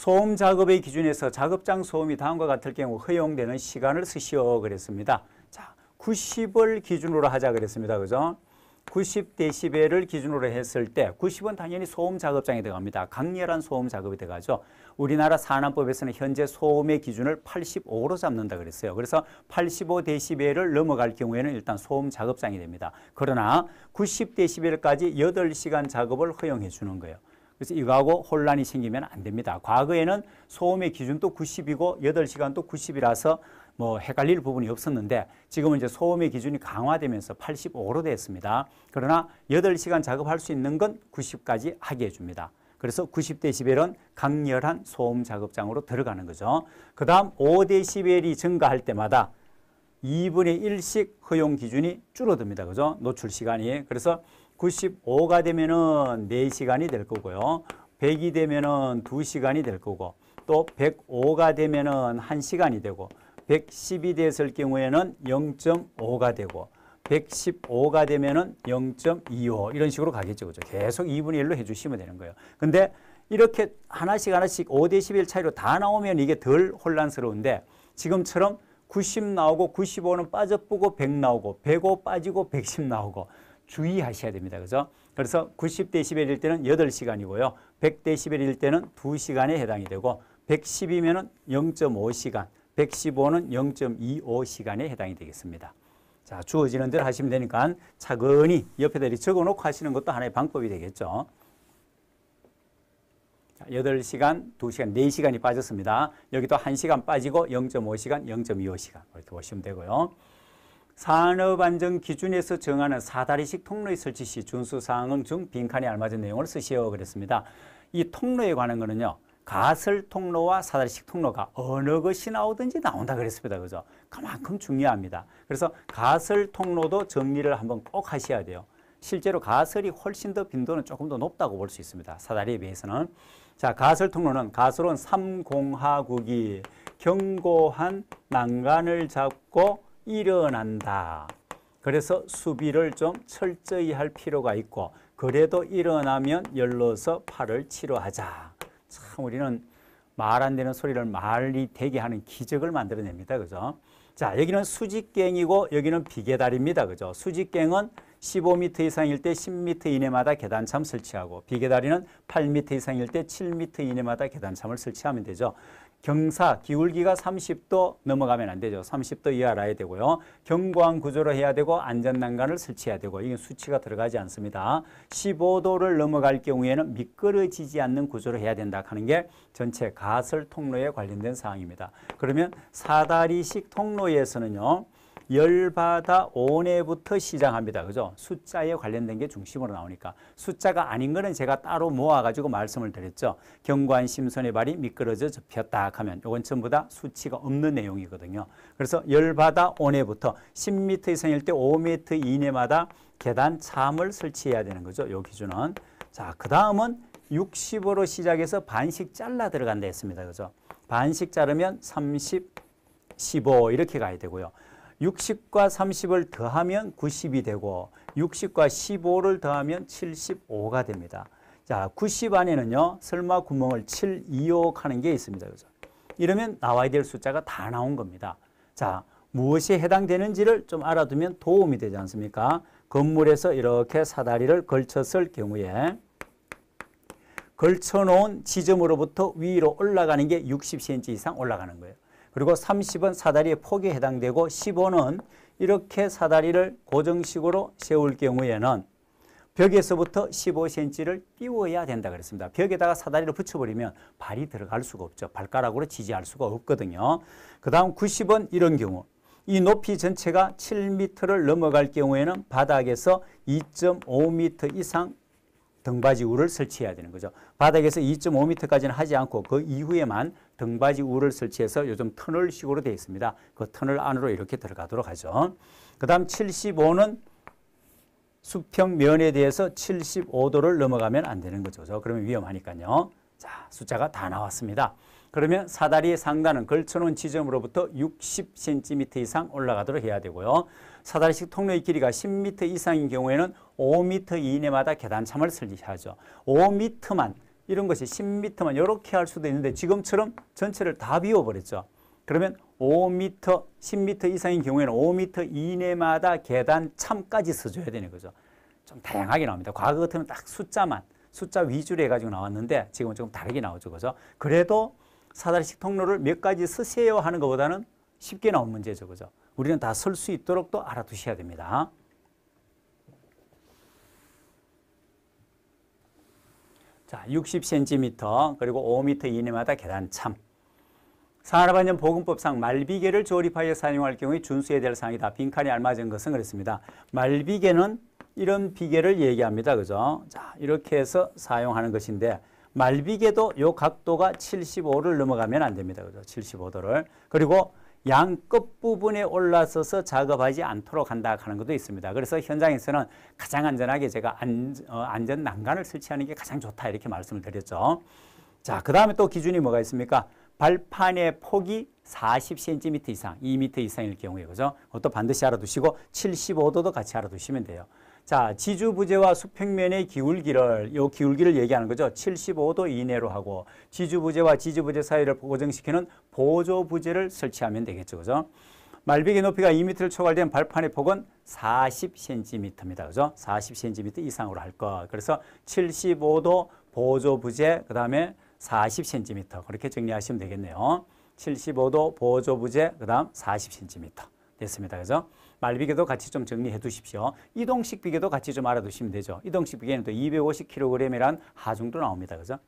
소음 작업의 기준에서 작업장 소음이 다음과 같을 경우 허용되는 시간을 쓰시오 그랬습니다. 자, 90을 기준으로 하자 그랬습니다. 그죠? 90데시벨을 기준으로 했을 때 90은 당연히 소음 작업장에 들어갑니다. 강렬한 소음 작업이 들어가죠. 우리나라 산안법에서는 현재 소음의 기준을 85로 잡는다 그랬어요. 그래서 85데시벨을 넘어갈 경우에는 일단 소음 작업장이 됩니다. 그러나 90데시벨까지 8시간 작업을 허용해 주는 거예요. 그래서 이거하고 혼란이 생기면 안 됩니다. 과거에는 소음의 기준도 90이고 8시간도 90이라서 뭐 헷갈릴 부분이 없었는데 지금은 이제 소음의 기준이 강화되면서 85로 됐습니다. 그러나 8시간 작업할 수 있는 건 90까지 하게 해줍니다. 그래서 90데시벨은 강렬한 소음 작업장으로 들어가는 거죠. 그 다음 5데시벨이 증가할 때마다 2분의 1씩 허용 기준이 줄어듭니다. 그죠? 노출 시간이. 그래서 95가 되면은 4시간이 될 거고요. 100이 되면은 2시간이 될 거고 또 105가 되면은 1시간이 되고 110이 됐을 경우에는 0.5가 되고 115가 되면은 0.25 이런 식으로 가겠죠. 그죠? 계속 2분의 1로 해 주시면 되는 거예요. 근데 이렇게 하나씩 하나씩 5대 11 차이로 다 나오면 이게 덜 혼란스러운데 지금처럼 90 나오고 95는 빠져보고 100 나오고 105 빠지고 110 나오고 주의하셔야 됩니다. 그죠? 그래서 9 0데시일 때는 8시간이고요. 1 0 0데시일 때는 2시간에 해당이 되고 110이면 0.5시간, 115는 0.25시간에 해당이 되겠습니다. 자, 주어지는 대로 하시면 되니까 차근히 옆에다 적어 놓고 하시는 것도 하나의 방법이 되겠죠. 8시간, 2시간, 4시간이 빠졌습니다. 여기도 1시간 빠지고 0.5시간, 0.25시간 이렇게 보시면 되고요. 산업안전 기준에서 정하는 사다리식 통로의 설치 시 준수사항은 중 빈칸에 알맞은 내용을 쓰시오 그랬습니다. 이 통로에 관한 거는요. 가설 통로와 사다리식 통로가 어느 것이 나오든지 나온다 그랬습니다. 그죠? 그만큼 중요합니다. 그래서 가설 통로도 정리를 한번 꼭 하셔야 돼요. 실제로 가설이 훨씬 더 빈도는 조금 더 높다고 볼 수 있습니다. 사다리에 비해서는. 자, 가설 통로는 가설은 삼공하국이 견고한 난간을 잡고 일어난다. 그래서 수비를 좀 철저히 할 필요가 있고 그래도 일어나면 열러서 팔을 치료하자. 참 우리는 말 안 되는 소리를 말이 되게 하는 기적을 만들어냅니다. 그죠? 자, 여기는 수직갱이고 여기는 비계다리입니다. 그죠? 수직갱은 15m 이상일 때 10m 이내마다 계단참 설치하고 비계다리는 8m 이상일 때 7m 이내마다 계단참을 설치하면 되죠. 경사, 기울기가 30도 넘어가면 안 되죠. 30도 이하라 해야 되고요. 경광 구조로 해야 되고 안전난간을 설치해야 되고 이건 수치가 들어가지 않습니다. 15도를 넘어갈 경우에는 미끄러지지 않는 구조로 해야 된다 하는 게 전체 가설 통로에 관련된 사항입니다. 그러면 사다리식 통로에서는요. 열바다 온에부터 시작합니다. 그죠? 숫자에 관련된 게 중심으로 나오니까 숫자가 아닌 거는 제가 따로 모아가지고 말씀을 드렸죠. 경관 심선의 발이 미끄러져 접혔다 하면 이건 전부 다 수치가 없는 내용이거든요. 그래서 열바다 온에부터 10m 이상일 때 5m 이내마다 계단 참을 설치해야 되는 거죠. 요 기준은. 자, 그 다음은 60으로 시작해서 반씩 잘라 들어간다 했습니다. 그죠? 반씩 자르면 30, 15 이렇게 가야 되고요. 60과 30을 더하면 90이 되고 60과 15를 더하면 75가 됩니다. 자, 90 안에는요. 설마 구멍을 7, 2, 5하는 게 있습니다. 그죠? 이러면 나와야 될 숫자가 다 나온 겁니다. 자, 무엇이 해당되는지를 좀 알아두면 도움이 되지 않습니까? 건물에서 이렇게 사다리를 걸쳤을 경우에 걸쳐놓은 지점으로부터 위로 올라가는 게 60cm 이상 올라가는 거예요. 그리고 30은 사다리의 폭에 해당되고 15는 이렇게 사다리를 고정식으로 세울 경우에는 벽에서부터 15cm를 띄워야 된다 그랬습니다. 벽에다가 사다리를 붙여버리면 발이 들어갈 수가 없죠. 발가락으로 지지할 수가 없거든요. 그 다음 90은 이런 경우 이 높이 전체가 7m를 넘어갈 경우에는 바닥에서 2.5m 이상 등받이우를 설치해야 되는 거죠. 바닥에서 2.5m까지는 하지 않고 그 이후에만 등받이 우를 설치해서 요즘 터널식으로 되어 있습니다. 그 터널 안으로 이렇게 들어가도록 하죠. 그 다음 75는 수평면에 대해서 75도를 넘어가면 안 되는 거죠. 그러면 위험하니까요. 자, 숫자가 다 나왔습니다. 그러면 사다리의 상단은 걸쳐놓은 지점으로부터 60cm 이상 올라가도록 해야 되고요. 사다리식 통로의 길이가 10m 이상인 경우에는 5m 이내마다 계단참을 설치하죠. 5m만 이런 것이 10m만 이렇게 할 수도 있는데 지금처럼 전체를 다 비워버렸죠. 그러면 5m, 10m 이상인 경우에는 5m 이내마다 계단 참까지 써줘야 되는 거죠. 좀 다양하게 나옵니다. 과거 같으면 딱 숫자만, 숫자 위주로 해가지고 나왔는데 지금은 조금 다르게 나오죠. 그죠? 그래도 사다리식 통로를 몇 가지 쓰세요 하는 것보다는 쉽게 나온 문제죠. 그죠? 우리는 다쓸수 있도록 또 알아두셔야 됩니다. 자, 60cm 그리고 5m 이내마다 계단 참. 산업안전 보건법상 말비계를 조립하여 사용할 경우에 준수해야 될 사항이다. 빈칸이 알맞은 것은 그렇습니다. 말비계는 이런 비계를 얘기합니다. 그죠? 자, 이렇게 해서 사용하는 것인데 말비계도 요 각도가 75를 넘어가면 안 됩니다. 그죠? 75도를. 그리고 양 끝부분에 올라서서 작업하지 않도록 한다 하는 것도 있습니다. 그래서 현장에서는 가장 안전하게 제가 안, 어, 안전 난간을 설치하는 게 가장 좋다 이렇게 말씀을 드렸죠. 자, 그 다음에 또 기준이 뭐가 있습니까? 발판의 폭이 40cm 이상, 2m 이상일 경우에 그죠? 그것도 반드시 알아두시고 75도도 같이 알아두시면 돼요. 자, 지주 부재와 수평면의 기울기를 요 기울기를 얘기하는 거죠. 75도 이내로 하고 지주 부재와 지주 부재 사이를 고정시키는 보조 부재를 설치하면 되겠죠. 그죠? 말베기 높이가 2m를 초과된 발판의 폭은 40cm입니다. 그죠? 40cm 이상으로 할 것. 그래서 75도 보조 부재 그다음에 40cm 그렇게 정리하시면 되겠네요. 75도 보조 부재 그다음 40cm 됐습니다. 그죠? 말비계도 같이 좀 정리해 두십시오. 이동식 비계도 같이 좀 알아두시면 되죠. 이동식 비계는 또 250kg이란 하중도 나옵니다. 그죠?